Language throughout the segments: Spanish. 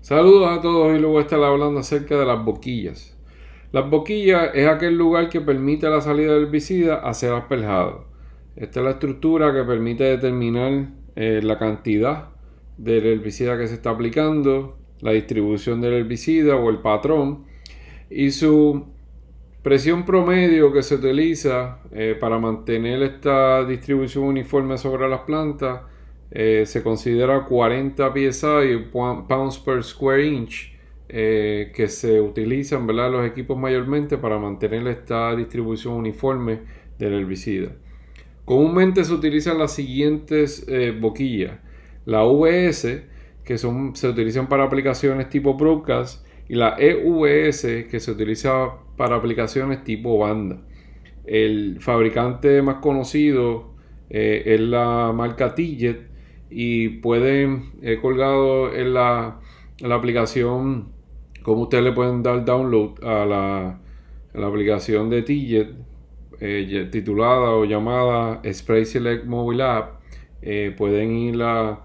Saludos a todos y luego estar hablando acerca de las boquillas. Las boquillas es aquel lugar que permite la salida del herbicida a ser asperjado. Esta es la estructura que permite determinar eh, la cantidad del herbicida que se está aplicando, la distribución del herbicida o el patrón y su presión promedio que se utiliza eh, para mantener esta distribución uniforme sobre las plantas eh, se considera 40 PSI y pounds per square inch eh, que se utilizan ¿verdad? los equipos mayormente para mantener esta distribución uniforme del herbicida. Comúnmente se utilizan las siguientes eh, boquillas. La VS, que son, se utilizan para aplicaciones tipo broadcast, y la EVS, que se utiliza para aplicaciones tipo banda. El fabricante más conocido es la marca T-Jet y pueden, he colgado en la, aplicación, como ustedes le pueden dar download a la, aplicación de Tiget, eh, titulada o llamada Spray Select Mobile App, eh, pueden ir a,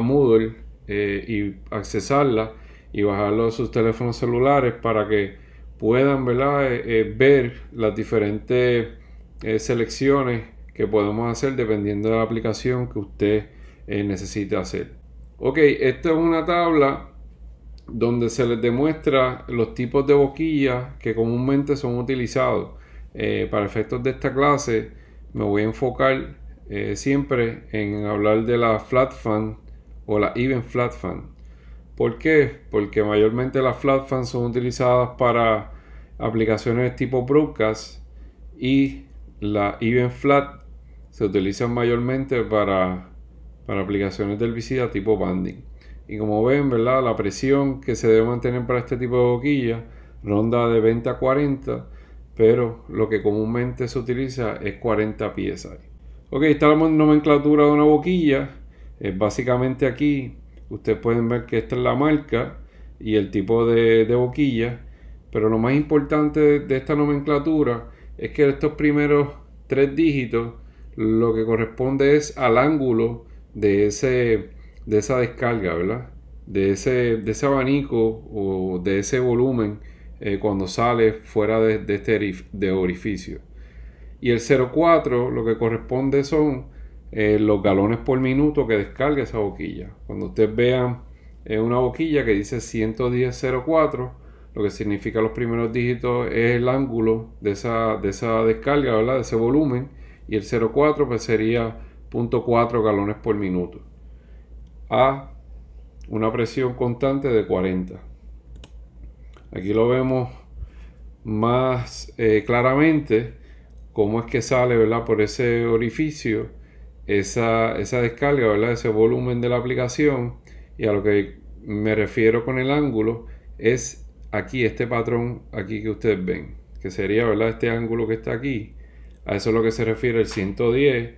Moodle eh, y accesarla y bajarlo a sus teléfonos celulares para que puedan ver las diferentes selecciones que podemos hacer dependiendo de la aplicación que usted eh, necesita hacer. Ok, esta es una tabla donde se les demuestra los tipos de boquillas que comúnmente son utilizados. Eh, para efectos de esta clase me voy a enfocar eh, siempre en hablar de la flat fan o la even flat fan. ¿Por qué? Porque mayormente las flat fans son utilizadas para aplicaciones tipo broadcast y la even flat se utilizan mayormente para para aplicaciones del herbicida tipo banding. Y como ven, ¿verdad? La presión que se debe mantener para este tipo de boquilla ronda de 20 a 40, pero lo que comúnmente se utiliza es 40 pies. Ok, está la nomenclatura de una boquilla. Es eh, básicamente aquí, ustedes pueden ver que esta es la marca y el tipo de, de boquilla. Pero lo más importante de esta nomenclatura es que estos primeros tres dígitos lo que corresponde es al ángulo de, ese, de esa descarga, ¿verdad? De ese, de ese abanico o de ese volumen eh, cuando sale fuera de, este de orificio. Y el 0,4 lo que corresponde son eh, los galones por minuto que descarga esa boquilla. Cuando ustedes vean eh, una boquilla que dice 110,04, lo que significa los primeros dígitos es el ángulo de esa, de esa descarga, ¿verdad? de ese volumen, y el 0,4 pues sería .4 galones por minuto a una presión constante de 40. Aquí lo vemos más eh, claramente cómo es que sale ¿verdad? por ese orificio esa, descarga, ¿verdad? ese volumen de la aplicación y a lo que me refiero con el ángulo es aquí este patrón aquí que ustedes ven que sería ¿verdad? este ángulo que está aquí a eso es lo que se refiere el 110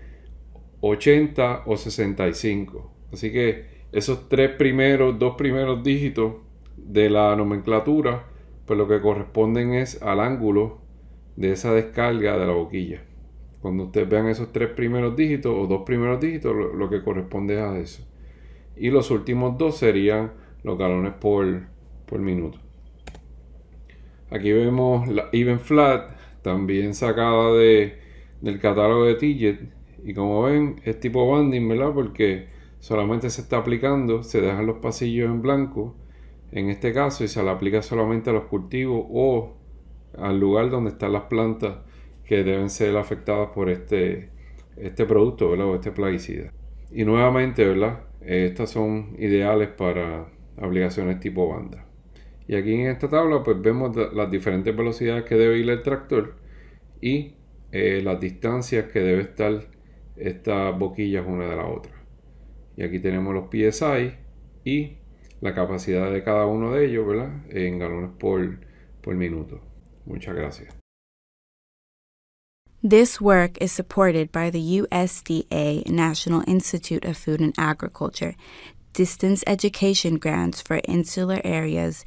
80 o 65. Así que esos tres primeros, dos primeros dígitos de la nomenclatura, pues lo que corresponden es al ángulo de esa descarga de la boquilla. Cuando ustedes vean esos tres primeros dígitos o dos primeros dígitos, lo, que corresponde es a eso. Y los últimos dos serían los galones por, por minuto. Aquí vemos la Even Flat, también sacada de, del catálogo de Tidget y como ven, es tipo banding, ¿verdad? Porque solamente se está aplicando, se dejan los pasillos en blanco, en este caso, y se le aplica solamente a los cultivos o al lugar donde están las plantas que deben ser afectadas por este, este producto, ¿verdad? O este plaguicida. Y nuevamente, ¿verdad? Eh, estas son ideales para aplicaciones tipo banda. Y aquí en esta tabla pues vemos las diferentes velocidades que debe ir el tractor y eh, las distancias que debe estar estas boquillas una de la otra. Y aquí tenemos los PSI y la capacidad de cada uno de ellos, ¿verdad? En galones por, por minuto. Muchas gracias. This work is supported by the USDA National Institute of Food and Agriculture, distance education grants for insular areas,